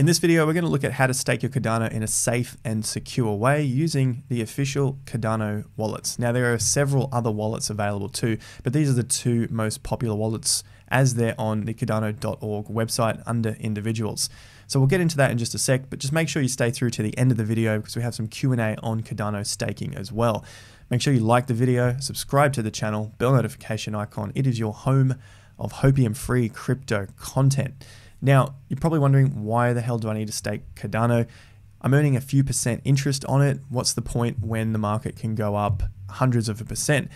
In this video, we're going to look at how to stake your Cardano in a safe and secure way using the official Cardano wallets. Now, there are several other wallets available too, but these are the two most popular wallets as they're on the Cardano.org website under individuals. So we'll get into that in just a sec, but just make sure you stay through to the end of the video because we have some Q&A on Cardano staking as well. Make sure you like the video, subscribe to the channel, bell notification icon. It is your home of hopium-free crypto content. Now, you're probably wondering why the hell do I need to stake Cardano? I'm earning a few percent interest on it. What's the point when the market can go up hundreds of a percent?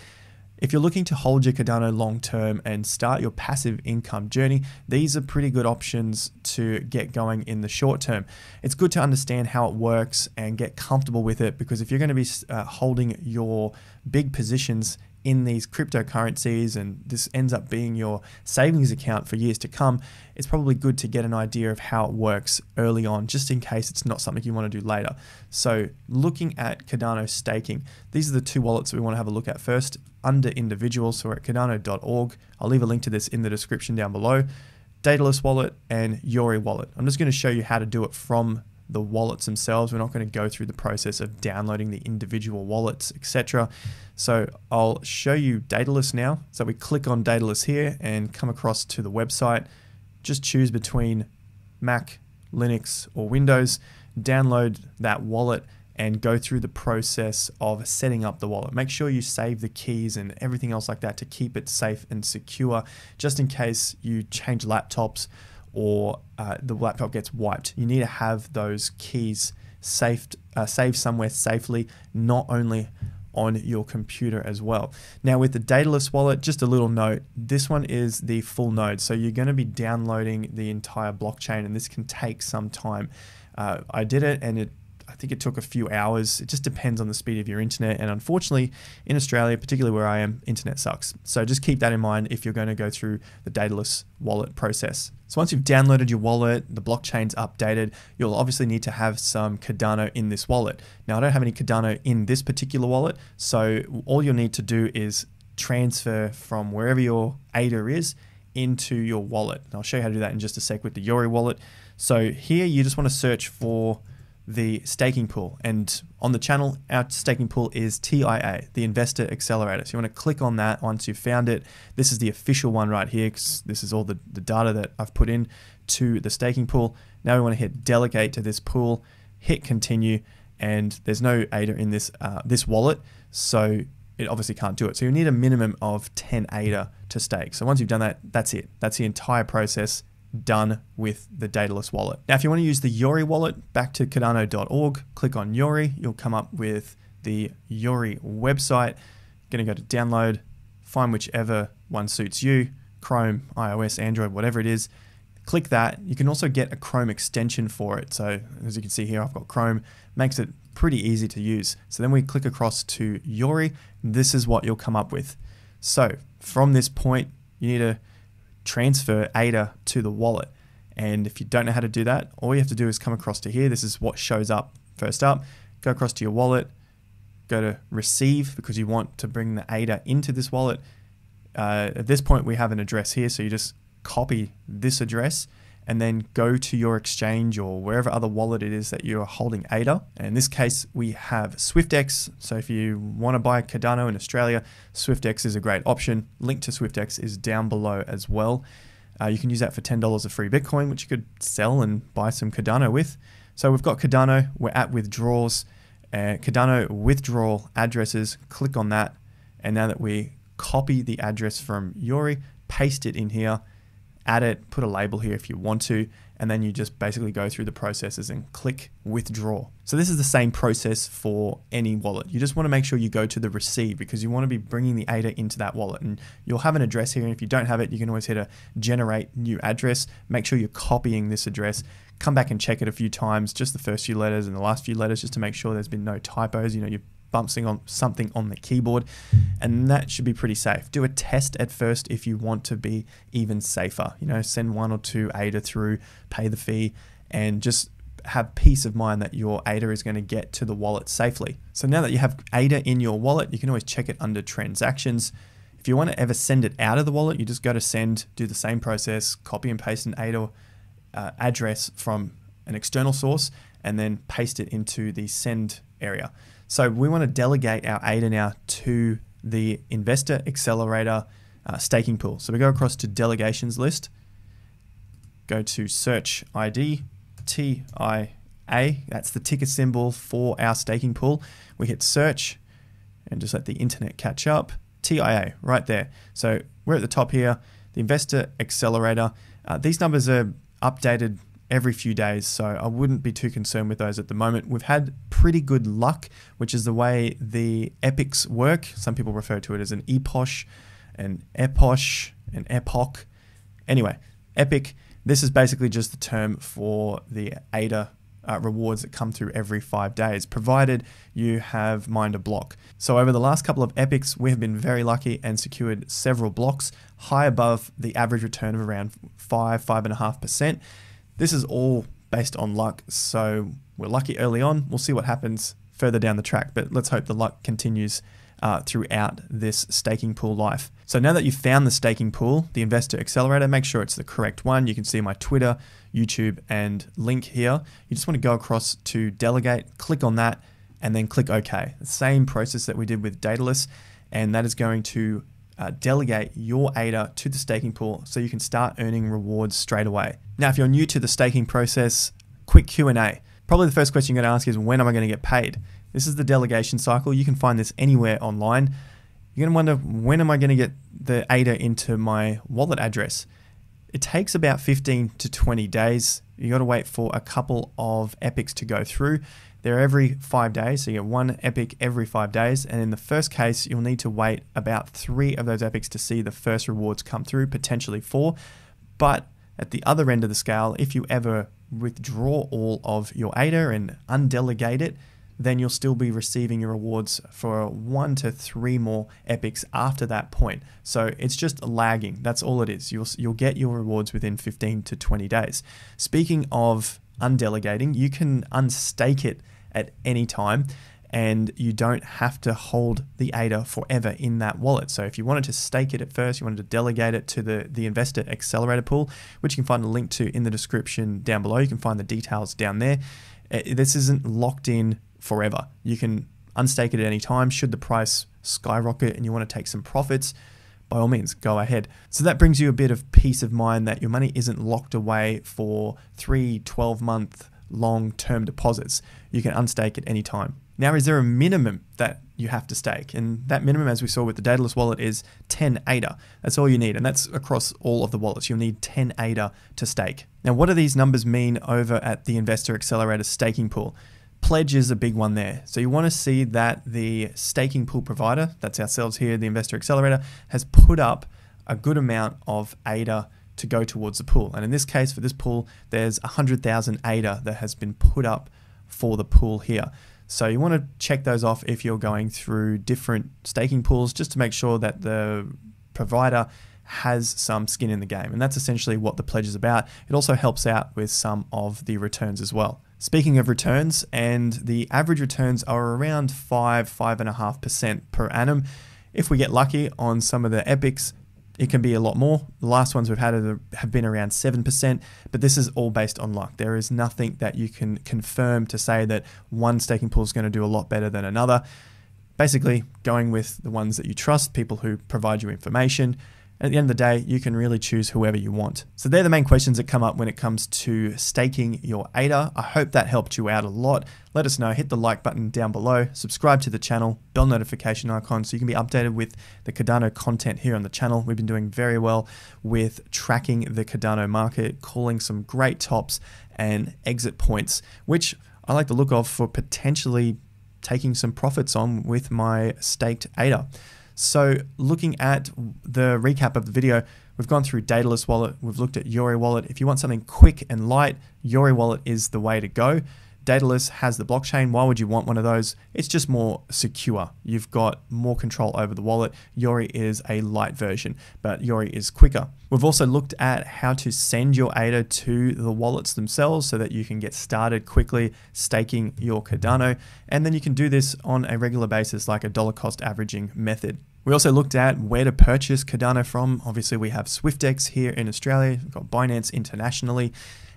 If you're looking to hold your Cardano long term and start your passive income journey, these are pretty good options to get going in the short term. It's good to understand how it works and get comfortable with it because if you're going to be uh, holding your big positions in these cryptocurrencies and this ends up being your savings account for years to come, it's probably good to get an idea of how it works early on, just in case it's not something you want to do later. So, looking at Cardano staking, these are the two wallets we want to have a look at first under individuals. So, we're at cardano.org. I'll leave a link to this in the description down below. Dataless wallet and Yori wallet. I'm just going to show you how to do it from the wallets themselves. We're not going to go through the process of downloading the individual wallets, etc. So I'll show you Dataless now. So we click on Dataless here and come across to the website. Just choose between Mac, Linux, or Windows. Download that wallet and go through the process of setting up the wallet. Make sure you save the keys and everything else like that to keep it safe and secure just in case you change laptops or uh, the laptop gets wiped. You need to have those keys saved, uh, saved somewhere safely, not only on your computer as well. Now with the dataless wallet, just a little note, this one is the full node. So you're gonna be downloading the entire blockchain and this can take some time. Uh, I did it and it I think it took a few hours. It just depends on the speed of your internet. And unfortunately, in Australia, particularly where I am, internet sucks. So just keep that in mind if you're going to go through the dataless wallet process. So once you've downloaded your wallet, the blockchain's updated, you'll obviously need to have some Cardano in this wallet. Now, I don't have any Cardano in this particular wallet. So all you'll need to do is transfer from wherever your ADA is into your wallet. And I'll show you how to do that in just a sec with the Yori wallet. So here you just want to search for the staking pool. And on the channel, our staking pool is TIA, the Investor Accelerator. So you want to click on that once you've found it. This is the official one right here because this is all the, the data that I've put in to the staking pool. Now we want to hit delegate to this pool, hit continue, and there's no ADA in this, uh, this wallet. So it obviously can't do it. So you need a minimum of 10 ADA to stake. So once you've done that, that's it. That's the entire process done with the Daedalus wallet. Now, if you want to use the Yori wallet, back to cardano.org, click on Yori, you'll come up with the Yori website. going to go to download, find whichever one suits you Chrome, iOS, Android, whatever it is. Click that. You can also get a Chrome extension for it. So, as you can see here, I've got Chrome, makes it pretty easy to use. So, then we click across to Yori. This is what you'll come up with. So, from this point, you need to transfer ADA to the wallet. And if you don't know how to do that, all you have to do is come across to here. This is what shows up first up. Go across to your wallet, go to receive because you want to bring the ADA into this wallet. Uh, at this point, we have an address here, so you just copy this address and then go to your exchange or wherever other wallet it is that you're holding ADA. And in this case, we have SwiftX. So if you want to buy Cardano in Australia, SwiftX is a great option. Link to SwiftX is down below as well. Uh, you can use that for $10 of free Bitcoin, which you could sell and buy some Cardano with. So we've got Cardano, we're at withdrawals, uh, Cardano withdrawal addresses, click on that. And now that we copy the address from Yuri, paste it in here, add it, put a label here if you want to, and then you just basically go through the processes and click withdraw. So this is the same process for any wallet. You just want to make sure you go to the receive because you want to be bringing the ADA into that wallet and you'll have an address here. And if you don't have it, you can always hit a generate new address. Make sure you're copying this address. Come back and check it a few times, just the first few letters and the last few letters just to make sure there's been no typos. You know, you've bouncing on something on the keyboard, and that should be pretty safe. Do a test at first if you want to be even safer. You know, send one or two ADA through, pay the fee, and just have peace of mind that your ADA is going to get to the wallet safely. So now that you have ADA in your wallet, you can always check it under transactions. If you want to ever send it out of the wallet, you just go to send, do the same process, copy and paste an ADA uh, address from an external source, and then paste it into the send area. So we want to delegate our ADA now to the investor accelerator uh, staking pool. So we go across to delegations list, go to search ID TIA, that's the ticker symbol for our staking pool. We hit search and just let the internet catch up. TIA, right there. So we're at the top here, the investor accelerator. Uh, these numbers are updated every few days. So I wouldn't be too concerned with those at the moment. We've had pretty good luck, which is the way the epics work. Some people refer to it as an eposh, an eposh, an epoch. Anyway, epic. This is basically just the term for the ADA uh, rewards that come through every five days, provided you have mined a block. So over the last couple of epics, we have been very lucky and secured several blocks high above the average return of around five, five and a half percent. This is all based on luck, so we're lucky early on. We'll see what happens further down the track, but let's hope the luck continues uh, throughout this staking pool life. So now that you've found the staking pool, the Investor Accelerator, make sure it's the correct one. You can see my Twitter, YouTube, and link here. You just want to go across to Delegate, click on that, and then click OK. The same process that we did with Dataless, and that is going to uh, delegate your ADA to the staking pool so you can start earning rewards straight away. Now, if you're new to the staking process, quick Q&A. Probably the first question you're going to ask is when am I going to get paid? This is the delegation cycle. You can find this anywhere online. You're going to wonder when am I going to get the ADA into my wallet address? It takes about 15 to 20 days. You got to wait for a couple of epics to go through. They're every five days, so you get one epic every five days. And in the first case, you'll need to wait about three of those epics to see the first rewards come through, potentially four. But at the other end of the scale, if you ever withdraw all of your ADA and undelegate it, then you'll still be receiving your rewards for one to three more epics after that point. So it's just lagging. That's all it is. You'll you'll get your rewards within 15 to 20 days. Speaking of undelegating, you can unstake it at any time. And you don't have to hold the ADA forever in that wallet. So if you wanted to stake it at first, you wanted to delegate it to the, the investor accelerator pool, which you can find a link to in the description down below. You can find the details down there. Uh, this isn't locked in forever. You can unstake it at any time should the price skyrocket and you want to take some profits by all means, go ahead. So that brings you a bit of peace of mind that your money isn't locked away for three, 12 month long term deposits. You can unstake at any time. Now, is there a minimum that you have to stake? And that minimum, as we saw with the Daedalus wallet, is 10 ADA. That's all you need. And that's across all of the wallets. You'll need 10 ADA to stake. Now, what do these numbers mean over at the Investor Accelerator staking pool? Pledge is a big one there. So you want to see that the staking pool provider, that's ourselves here, the Investor Accelerator, has put up a good amount of ADA to go towards the pool. And in this case, for this pool, there's 100,000 ADA that has been put up for the pool here. So you want to check those off if you're going through different staking pools just to make sure that the provider has some skin in the game. And that's essentially what the pledge is about. It also helps out with some of the returns as well. Speaking of returns, and the average returns are around 5 5.5% per annum. If we get lucky on some of the epics, it can be a lot more. The last ones we've had have been around 7%, but this is all based on luck. There is nothing that you can confirm to say that one staking pool is going to do a lot better than another. Basically, going with the ones that you trust, people who provide you information, at the end of the day, you can really choose whoever you want. So they're the main questions that come up when it comes to staking your ADA. I hope that helped you out a lot. Let us know, hit the like button down below, subscribe to the channel, bell notification icon so you can be updated with the Cardano content here on the channel. We've been doing very well with tracking the Cardano market, calling some great tops and exit points, which I like the look of for potentially taking some profits on with my staked ADA. So looking at the recap of the video, we've gone through Dataless Wallet, we've looked at Yori Wallet. If you want something quick and light, Yori Wallet is the way to go. Dataless has the blockchain. Why would you want one of those? It's just more secure. You've got more control over the wallet. Yori is a light version, but Yori is quicker. We've also looked at how to send your ADA to the wallets themselves so that you can get started quickly staking your Cardano. And then you can do this on a regular basis, like a dollar cost averaging method. We also looked at where to purchase Cardano from. Obviously, we have SwiftX here in Australia, we've got Binance internationally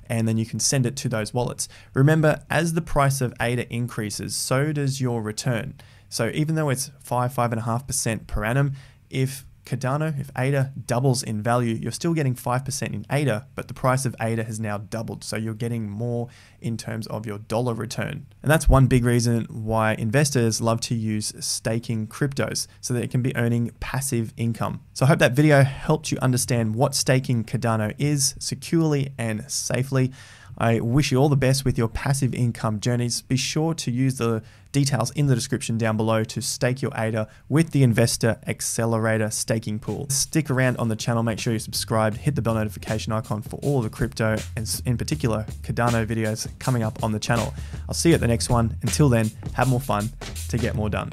and then you can send it to those wallets. Remember, as the price of ADA increases, so does your return. So even though it's five, five and a half percent per annum, if Cardano, if ADA doubles in value, you're still getting 5% in ADA, but the price of ADA has now doubled. So you're getting more in terms of your dollar return. And that's one big reason why investors love to use staking cryptos so that it can be earning passive income. So I hope that video helped you understand what staking Cardano is securely and safely. I wish you all the best with your passive income journeys. Be sure to use the details in the description down below to stake your ADA with the Investor Accelerator staking pool. Stick around on the channel, make sure you subscribe. hit the bell notification icon for all the crypto and in particular Cardano videos coming up on the channel. I'll see you at the next one. Until then, have more fun to get more done.